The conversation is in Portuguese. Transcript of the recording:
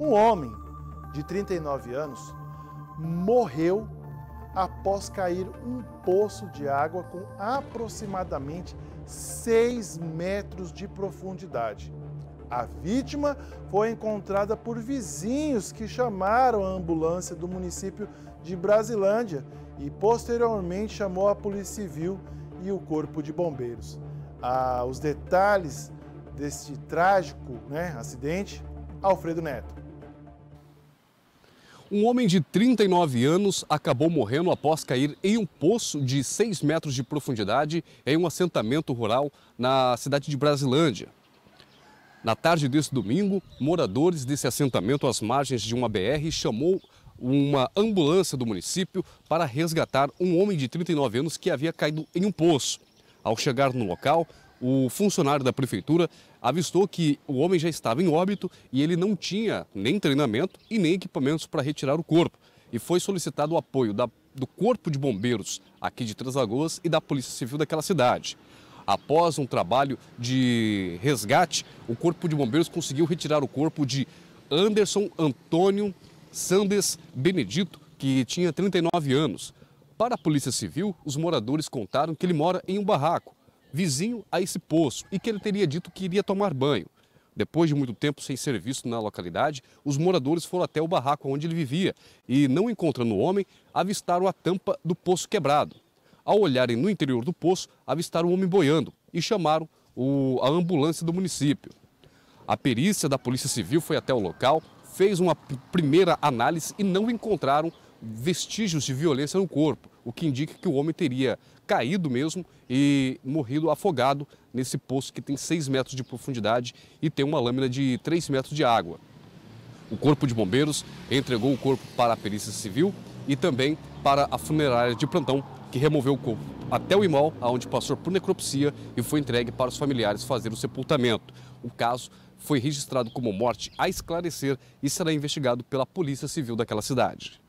Um homem de 39 anos morreu após cair um poço de água com aproximadamente 6 metros de profundidade. A vítima foi encontrada por vizinhos que chamaram a ambulância do município de Brasilândia e posteriormente chamou a Polícia Civil e o Corpo de Bombeiros. Ah, os detalhes deste trágico né, acidente, Alfredo Neto. Um homem de 39 anos acabou morrendo após cair em um poço de 6 metros de profundidade em um assentamento rural na cidade de Brasilândia. Na tarde desse domingo, moradores desse assentamento às margens de uma BR chamou uma ambulância do município para resgatar um homem de 39 anos que havia caído em um poço. Ao chegar no local, o funcionário da prefeitura avistou que o homem já estava em óbito e ele não tinha nem treinamento e nem equipamentos para retirar o corpo. E foi solicitado o apoio da, do Corpo de Bombeiros aqui de Três Lagoas e da Polícia Civil daquela cidade. Após um trabalho de resgate, o Corpo de Bombeiros conseguiu retirar o corpo de Anderson Antônio Sandes Benedito, que tinha 39 anos. Para a Polícia Civil, os moradores contaram que ele mora em um barraco vizinho a esse poço e que ele teria dito que iria tomar banho. Depois de muito tempo sem ser visto na localidade, os moradores foram até o barraco onde ele vivia e, não encontrando o homem, avistaram a tampa do poço quebrado. Ao olharem no interior do poço, avistaram o homem boiando e chamaram o, a ambulância do município. A perícia da Polícia Civil foi até o local, fez uma primeira análise e não encontraram vestígios de violência no corpo, o que indica que o homem teria caído mesmo e morrido afogado nesse poço que tem 6 metros de profundidade e tem uma lâmina de 3 metros de água. O Corpo de Bombeiros entregou o corpo para a perícia civil e também para a funerária de plantão, que removeu o corpo até o imóvel onde passou por necropsia e foi entregue para os familiares fazer o sepultamento. O caso foi registrado como morte a esclarecer e será investigado pela Polícia Civil daquela cidade.